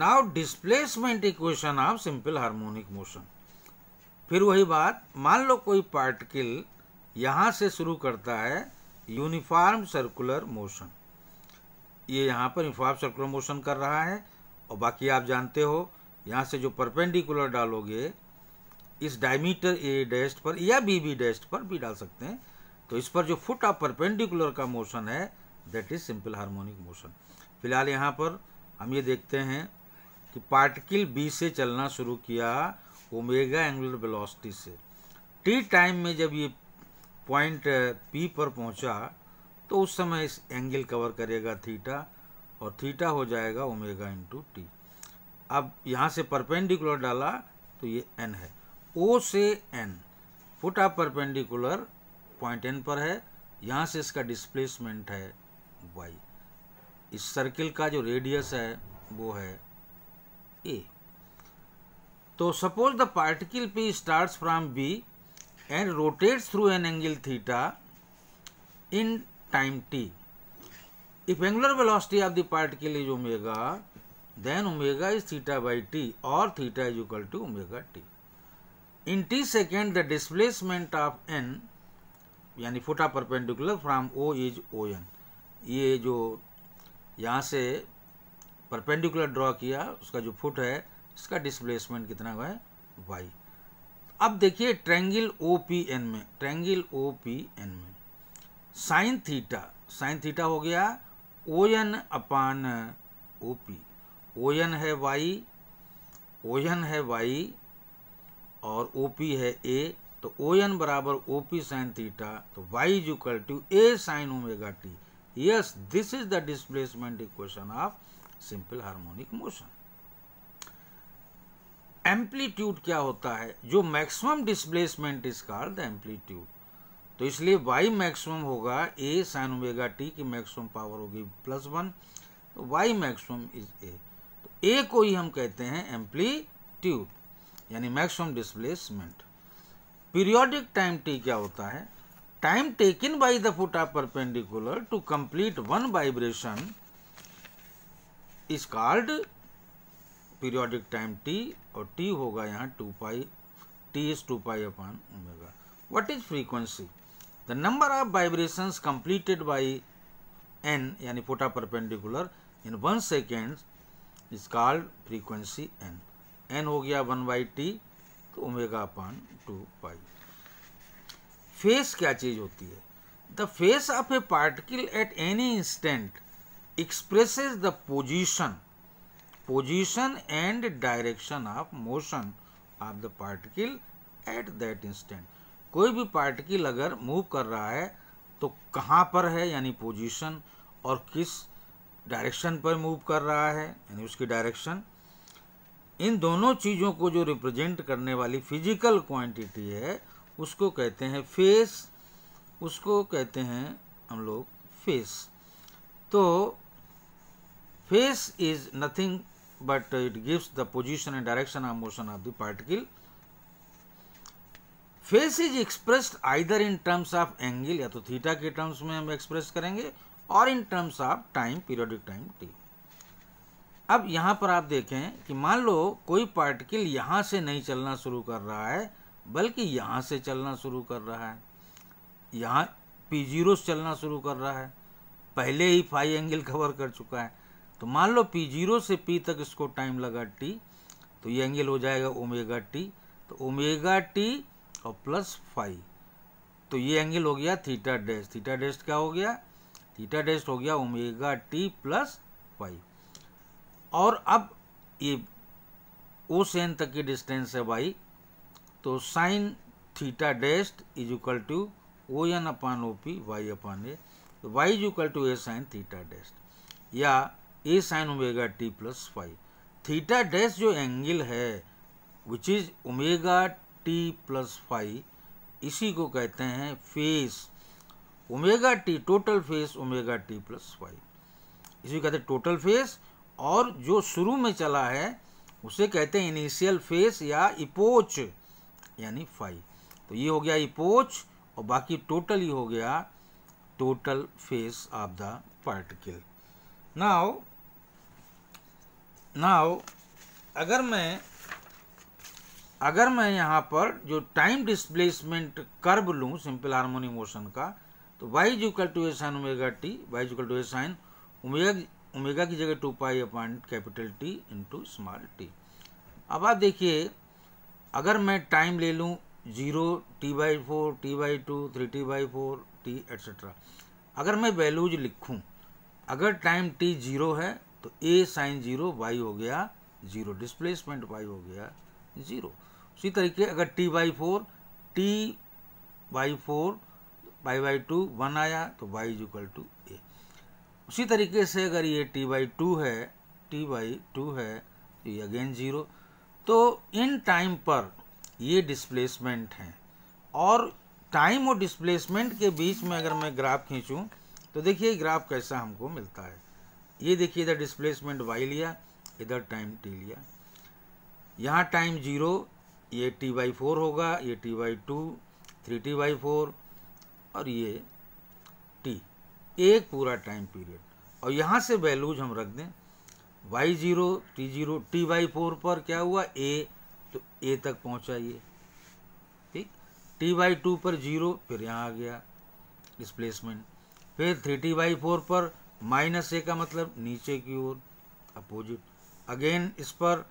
now displacement equation of simple harmonic motion फिर वही बात मान लो कोई पार्टिकल यहाँ से शुरू करता है यूनिफॉर्म सर्कुलर मोशन ये यहाँ पर यूनिफॉर्म सर्कुलर मोशन कर रहा है और बाकी आप जानते हो यहाँ से जो परपेंडिकुलर डालोगे इस डायमीटर ए डेस्ट पर या बी बी डेस्ट पर भी डाल सकते हैं तो इस पर जो फुट ऑफ परपेंडिकुलर का मोशन है that is simple harmonic motion फिलहाल यहाँ पर हम ये देखते हैं कि पार्टिकल बी से चलना शुरू किया ओमेगा एंगुलर वेलोसिटी से टी टाइम में जब ये पॉइंट पी पर पहुंचा तो उस समय इस एंगल कवर करेगा थीटा और थीटा हो जाएगा ओमेगा इंटू टी अब यहाँ से परपेंडिकुलर डाला तो ये एन है ओ से N foot of perpendicular point N पर है यहाँ से इसका डिस्प्लेसमेंट है वाई इस सर्किल का जो रेडियस है वो है ए तो suppose the particle P start from B and rotate through an angle theta in time T if angular velocity of the particle is omega then omega is theta by T और theta is equal to omega T in T second the displacement of N यानी foot of perpendicular from O is O N ये जो यहाँ से perpendicular draw किया उसका जो foot है इसका डिस्प्लेसमेंट कितना हुआ है वाई अब देखिए ट्रेंगिल ओ पी एन में ट्रेंगिल ओ पी एन में साइन थीटा साइन थीटा हो गया O N upon O P O N है वाई ओ एन है वाई और ओ पी है ए तो ओ एन बराबर ओ पी साइन थीटा तो Y is equal to A sine omega T yes this is the displacement equation of simple harmonic motion amplitude क्या होता है जो maximum displacement is called the amplitude तो इसलिए Y maximum होगा A sine omega T की maximum power होगी plus one तो वाई मैक्सिमम इज ए तो ए को ही हम कहते हैं एम्पलीट्यूड यानी maximum displacement periodic time T क्या होता है time taken by the foot of perpendicular to complete one vibration is called periodic time T और टी होगा यहाँ two pi T is two pi upon omega what is frequency the number of vibration completed by N यानी foot of perpendicular in one second is called frequency N N हो गया one by T तो omega upon two pi phase क्या चीज होती है the phase of a particle at any instant expresses the position position and direction of motion of the particle at that instant कोई भी particle अगर move कर रहा है तो कहाँ पर है यानी position और किस direction पर move कर रहा है यानी उसकी direction इन दोनों चीज़ों को जो represent करने वाली physical quantity है उसको कहते हैं face उसको कहते हैं हम लोग फेस तो phase is nothing but it gives the position and direction of motion of the particle phase is express either in terms of angle या तो थीटा के टर्म्स में हम एक्सप्रेस करेंगे और in terms of time periodic time T अब यहाँ पर आप देखें कि मान लो कोई पार्टिकल यहाँ से नहीं चलना शुरू कर रहा है बल्कि यहाँ से चलना शुरू कर रहा है यहाँ पी जीरो से चलना शुरू कर रहा है पहले ही फाइव एंगल कवर कर चुका है तो मान लो पी जीरो से पी तक इसको टाइम लगा टी तो ये एंगल हो जाएगा ओमेगा टी तो ओमेगा टी और प्लस फाइव तो ये एंगल हो गया थीटा डैश थीटा डैश क्या हो गया थीटा डैश हो गया ओमेगा टी प्लस फाइव और अब ये ओ से एन तक की डिस्टेंस है भाई तो sine theta dash is equal to O N upon O P Y upon A Y is equal to A sine theta dash या A sine omega T plus five theta dash जो angle है which is omega T plus five इसी को कहते हैं phase omega T total phase omega T plus five इसी को कहते हैं टोटल फेस और जो शुरू में चला है उसे कहते हैं इनिशियल फेस या इपोच यानी फाइव तो ये हो गया इपोच और बाकी टोटल ही हो गया total phase of the particle now now अगर मैं अगर मैं यहाँ पर जो टाइम डिस्प्लेसमेंट कर्व लूँ सिंपल हारमोनिक मोशन का तो Y is equal to A sine omega T Y equal equal to A sine omega omega की जगह two pi upon capital T into small T अब आप देखिए अगर मैं टाइम ले लूँ zero T by four T by two three T by four T etcetera अगर मैं वैल्यूज लिखूँ अगर टाइम टी जीरो है तो ए साइन जीरो वाई हो गया जीरो डिस्प्लेसमेंट वाई हो गया जीरो उसी तरीके अगर T by four T by four Y by two one आया तो Y is equal to A उसी तरीके से अगर ये टी बाई टू है टी बाई टू है तो ये अगेन ज़ीरो तो इन टाइम पर ये डिस्प्लेसमेंट हैं और टाइम और डिस्प्लेसमेंट के बीच में अगर मैं ग्राफ खींचूं तो देखिए ग्राफ कैसा हमको मिलता है ये देखिए इधर डिस्प्लेसमेंट वाई लिया इधर टाइम टी लिया यहाँ टाइम जीरो ये टी बाई फोर होगा ये T by two three T by four और ये टी एक पूरा टाइम पीरियड और यहाँ से वैल्यूज हम रख दें Y zero T zero T by four पर क्या हुआ ए तो ए तक पहुँचा ये ठीक टी बाई टू पर जीरो फिर यहाँ आ गया डिस्प्लेसमेंट फिर थ्री टी बाई फोर पर माइनस ए का मतलब नीचे की ओर अपोजिट अगेन इस पर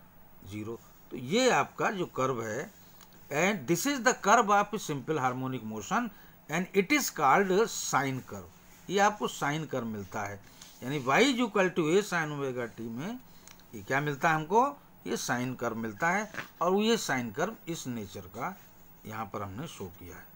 जीरो तो ये आपका जो कर्व है and this is the curve of simple harmonic motion and it is called sine curve ये आपको साइन कर्व मिलता है यानी Y is equal to A sine omega T में ये क्या मिलता है हमको ये साइन कर्व मिलता है और ये साइन कर्व इस नेचर का यहाँ पर हमने शो किया है